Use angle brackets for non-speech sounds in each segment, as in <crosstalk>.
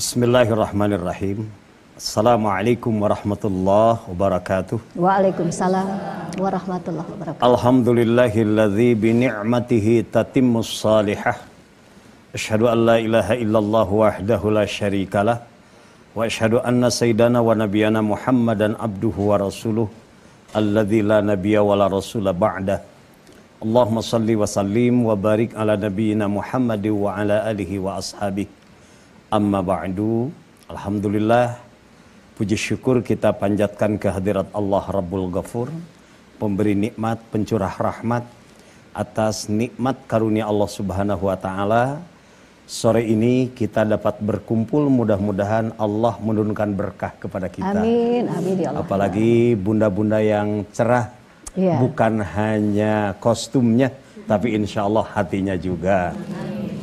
Bismillahirrahmanirrahim. Assalamualaikum warahmatullahi wabarakatuh. Waalaikumsalam warahmatullahi wabarakatuh. Alhamdulillahilladzi bi ni'matihi tatimmus salihah. Asyhadu an la ilaha illallah wahdahu la syarikalah wa asyhadu anna sayyidana wa nabiyana Muhammadan abduhu wa rasuluh alladzi la nabiyya wa la rasula ba'da. Allahumma salli wa sallim wa barik ala nabiyyina Muhammadin wa ala alihi wa ashabihi Amma ba'du Alhamdulillah Puji syukur kita panjatkan kehadirat Allah Rabbul Ghafur Pemberi nikmat, pencurah rahmat Atas nikmat karunia Allah Subhanahu Wa Ta'ala Sore ini kita dapat berkumpul mudah-mudahan Allah menurunkan berkah kepada kita Amin, amin ya Allah Apalagi bunda-bunda yang cerah yeah. Bukan hanya kostumnya tapi insya Allah hatinya juga.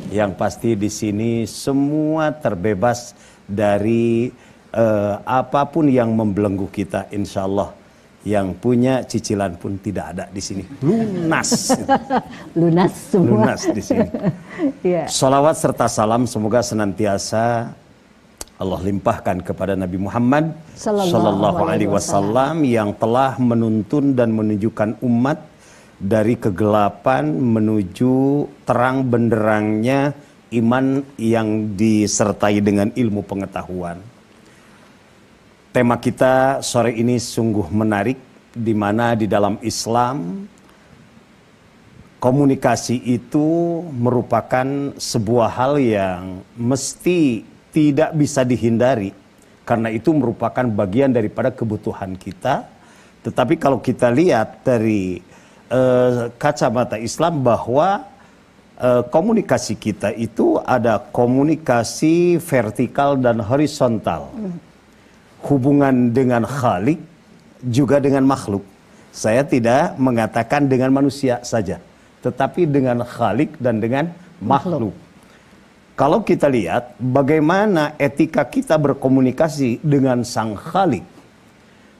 Yang pasti di sini semua terbebas dari eh, apapun yang membelenggu kita insya Allah yang punya cicilan pun tidak ada di sini lunas <laughs> lunas semua lunas di sini <laughs> yeah. Salawat serta salam semoga senantiasa Allah limpahkan kepada Nabi Muhammad Sallallahu Alaihi Wasallam yang telah menuntun dan menunjukkan umat dari kegelapan menuju terang benderangnya iman yang disertai dengan ilmu pengetahuan. Tema kita sore ini sungguh menarik di mana di dalam Islam komunikasi itu merupakan sebuah hal yang mesti tidak bisa dihindari karena itu merupakan bagian daripada kebutuhan kita. Tetapi kalau kita lihat dari uh, kacamata Islam bahwa uh, komunikasi kita itu ada komunikasi vertikal dan horizontal. Hubungan dengan Khalik juga dengan makhluk. Saya tidak mengatakan dengan manusia saja, tetapi dengan Khalik dan dengan makhluk. makhluk. Kalau kita lihat bagaimana etika kita berkomunikasi dengan Sang Khalik,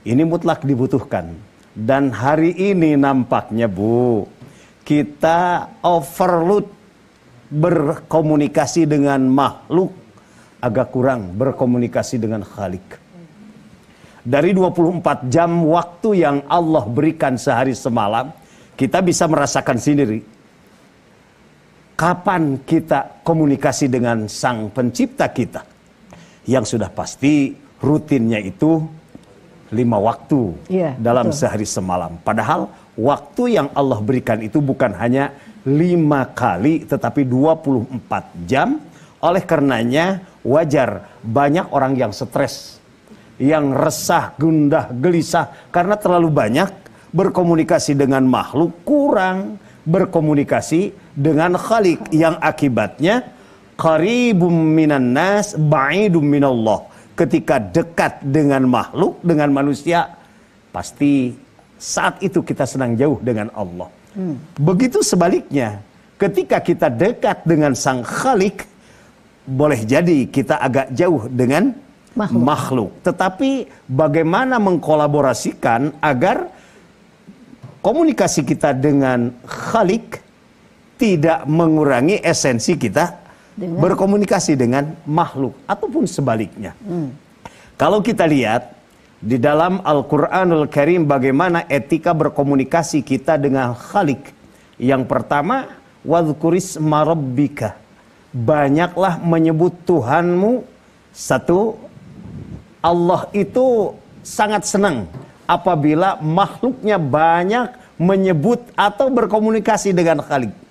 ini mutlak dibutuhkan dan hari ini nampaknya Bu, kita overload berkomunikasi dengan makhluk agak kurang berkomunikasi dengan Khalik. Dari 24 jam waktu yang Allah berikan sehari semalam, kita bisa merasakan sendiri kapan kita komunikasi dengan Sang Pencipta kita. Yang sudah pasti rutinnya itu lima waktu yeah, dalam betul. sehari semalam. Padahal waktu yang Allah berikan itu bukan hanya lima kali tetapi 24 jam. Oleh karenanya wajar banyak orang yang stres, yang resah, gundah, gelisah karena terlalu banyak berkomunikasi dengan makhluk kurang berkomunikasi dengan khalik yang akibatnya qaribum minan nas ba'idum minallah ketika dekat dengan makhluk, dengan manusia, pasti saat itu kita senang jauh dengan Allah. Hmm. Begitu sebaliknya, ketika kita dekat dengan Sang Khalik, boleh jadi kita agak jauh dengan makhluk. makhluk. Tetapi bagaimana mengkolaborasikan agar komunikasi kita dengan Khalik tidak mengurangi esensi kita dengan? berkomunikasi dengan makhluk ataupun sebaliknya. Hmm. Kalau kita lihat di dalam Al-Qur'anul Karim bagaimana etika berkomunikasi kita dengan Khalik. Yang pertama, wadhkuris marabbika. Banyaklah menyebut Tuhanmu. Satu, Allah itu sangat senang apabila makhluknya banyak menyebut atau berkomunikasi dengan Khalik.